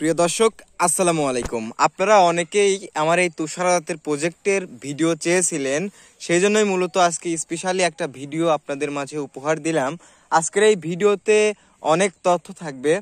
প্রিয় দর্শক আসসালামু আলাইকুম আপনারা অনেকেই আমার এই তুষারাতের প্রজেক্টের ভিডিও চেয়েছিলেন সেই জন্যই মূলত আজকে স্পেশালি একটা ভিডিও আপনাদের মাঝে উপহার দিলাম আজকের এই ভিডিওতে অনেক তথ্য থাকবে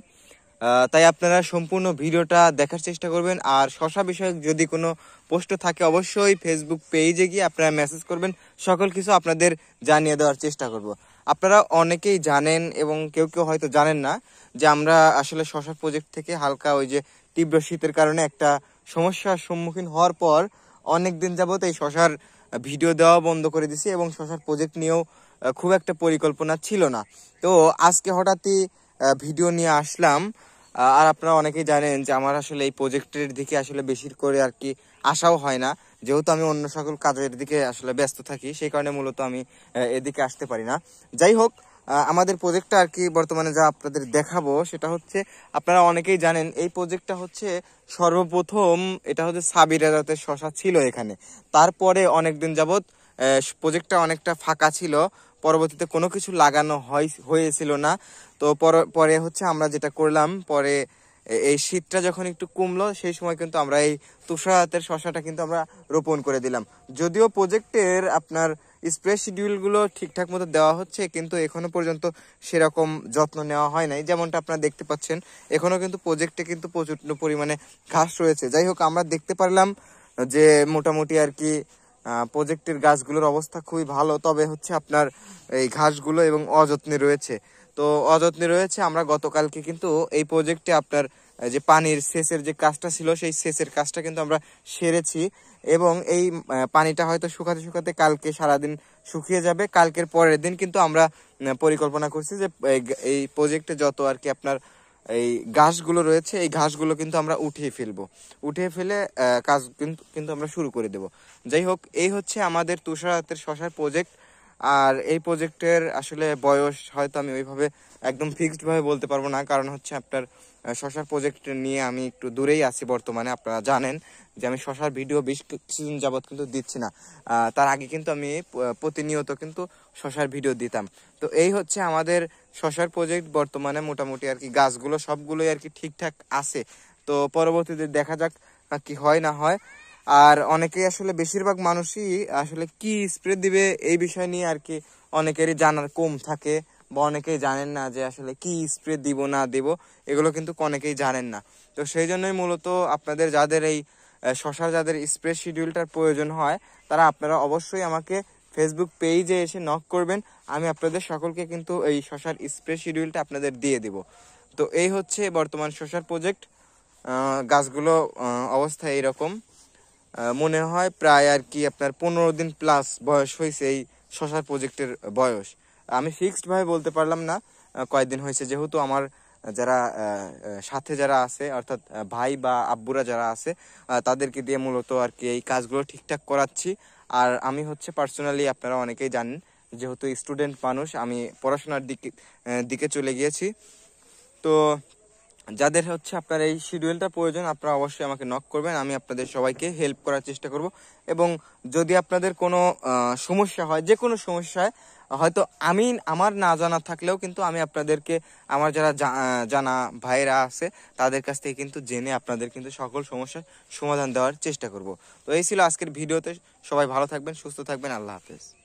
তাই আপনারা সম্পূর্ণ ভিডিওটা দেখার চেষ্টা করবেন আর শশা বিষয়ক যদি কোনো পোস্ট থাকে অবশ্যই ফেসবুক পেজে গিয়ে আপনারা মেসেজ করবেন সকল কিছু আপনাদের জানিয়ে দেওয়ার চেষ্টা করব আপনারা অনেকেই জানেন এবং কেউ কেউ হয়তো জানেন না যে আমরা আসলে শশা প্রজেক্ট থেকে হালকা ওই যে তীব্র শীতের কারণে একটা সমস্যার সম্মুখীন হওয়ার পর অনেক দিন যাবত এই শশার ভিডিও দেওয়া বন্ধ করে দিছি এবং শশার প্রজেক্ট নিয়েও খুব একটা পরিকল্পনা ছিল না তো আজকে হঠাৎই ভিডিও নিয়ে আসলাম আর আপনারা অনেকেই জানেন যে আমার আসলে এই প্রজেক্টের দিকে আসলে বেশি করে আর কি আসাও হয় না যেহেতু আমি অন্য সকল কাজের দিকে আসলে ব্যস্ত থাকি সেই কারণে মূলত আমি এদিকে আসতে পারি না যাই হোক আমাদের প্রজেক্টটা আর কি বর্তমানে যা আপনাদের দেখাবো সেটা হচ্ছে আপনারা অনেকেই জানেন এই প্রজেক্টটা হচ্ছে সর্বপ্রথম এটা হচ্ছে সাবিরা জাতের শশা ছিল এখানে তারপরে অনেকদিন যাবৎ প্রজেক্টটা অনেকটা ফাঁকা ছিল পরবর্তীতে কোনো কিছু লাগানো হয় হয়েছিল না তো পরে হচ্ছে আমরা যেটা করলাম পরে এই শীতটা যখন একটু কমলো সেই সময় কিন্তু আমরা এই তুষারাতের শশাটা কিন্তু আমরা রোপণ করে দিলাম যদিও প্রজেক্টের আপনার স্প্রে শিডিউলগুলো ঠিকঠাক মতো দেওয়া হচ্ছে কিন্তু এখনো পর্যন্ত সেরকম যত্ন নেওয়া হয় নাই যেমনটা আপনারা দেখতে পাচ্ছেন এখনও কিন্তু প্রজেক্টে কিন্তু প্রচুর পরিমাণে ঘাস রয়েছে যাই হোক আমরা দেখতে পারলাম যে মোটামুটি আর কি প্রজেক্টের গাছগুলোর অবস্থা খুবই ভালো তবে হচ্ছে আপনার এই ঘাসগুলো এবং অযত্নে রয়েছে তো অযত্নে রয়েছে আমরা গতকালকে কিন্তু এই প্রজেক্টে আপনার যে পানির সেচের যে কাজটা ছিল সেই সেচের কাজটা কিন্তু আমরা সেরেছি এবং এই পানিটা হয়তো শুকাতে শুকাতে কালকে সারাদিন শুকিয়ে যাবে কালকের পরের দিন কিন্তু আমরা পরিকল্পনা করছি যে এই প্রজেক্টে যত আর কি আপনার এই ঘাসগুলো রয়েছে এই ঘাসগুলো কিন্তু আমরা উঠিয়ে ফেলবো উঠিয়ে ফেলে কাজ কিন্তু কিন্তু আমরা শুরু করে দেব যাই হোক এই হচ্ছে আমাদের তুষারাতের শশার প্রজেক্ট আর এই প্রজেক্টের আসলে বয়স হয়তো আমি ওইভাবে একদম ফিক্সডভাবে বলতে পারবো না কারণ হচ্ছে আপনার শশার প্রজেক্ট নিয়ে আমি একটু দূরেই আছি বর্তমানে আপনারা জানেন যে আমি শশার ভিডিও বেশ কিছুদিন যাবৎ কিন্তু দিচ্ছি না তার আগে কিন্তু আমি প্রতিনিয়ত কিন্তু শশার ভিডিও দিতাম তো এই হচ্ছে আমাদের শশার প্রজেক্ট বর্তমানে মোটামুটি আর কি গাছগুলো সবগুলোই আর কি ঠিকঠাক আছে তো পরবর্তীতে দেখা যাক কি হয় না হয় আর অনেকেই আসলে বেশিরভাগ মানুষই আসলে কি স্প্রে দিবে এই বিষয় নিয়ে আর কি অনেকেরই জানার কম থাকে বা অনেকেই জানেন না যে আসলে কি স্প্রে দিব না দেব এগুলো কিন্তু অনেকেই জানেন না তো সেই জন্যই মূলত আপনাদের যাদের এই শশার যাদের স্প্রে শিডিউলটার প্রয়োজন হয় তারা আপনারা অবশ্যই আমাকে ফেসবুক পেজে এসে নক করবেন আমি আপনাদের সকলকে কিন্তু এই শশার স্প্রে শিডিউলটা আপনাদের দিয়ে দিব তো এই হচ্ছে বর্তমান শশার প্রজেক্ট গাছগুলো অবস্থা এইরকম মনে হয় প্রায় আর কি আপনার পনেরো দিন প্লাস বয়স হয়েছে এই শশার প্রজেক্টের বয়স আমি ফিক্সডভাবে বলতে পারলাম না কয়েকদিন হয়েছে যেহেতু আমার যারা সাথে যারা আছে অর্থাৎ ভাই বা আব্বুরা যারা আছে তাদেরকে দিয়ে মূলত আর কি এই কাজগুলো ঠিকঠাক করাচ্ছি আর আমি হচ্ছে পার্সোনালি আপনারা অনেকেই জানেন যেহেতু স্টুডেন্ট মানুষ আমি পড়াশোনার দিকে দিকে চলে গিয়েছি তো যাদের হচ্ছে আপনার এই শিডিউলটা প্রয়োজন আপনারা অবশ্যই আমাকে নক করবেন আমি আপনাদের সবাইকে হেল্প করার চেষ্টা করব এবং যদি আপনাদের কোনো সমস্যা হয় যে কোনো সমস্যায় হয়তো আমি আমার না জানা থাকলেও কিন্তু আমি আপনাদেরকে আমার যারা জানা ভাইরা আছে তাদের কাছ থেকে কিন্তু জেনে আপনাদের কিন্তু সকল সমস্যার সমাধান দেওয়ার চেষ্টা করব তো এই ছিল আজকের ভিডিওতে সবাই ভালো থাকবেন সুস্থ থাকবেন আল্লাহ হাফেজ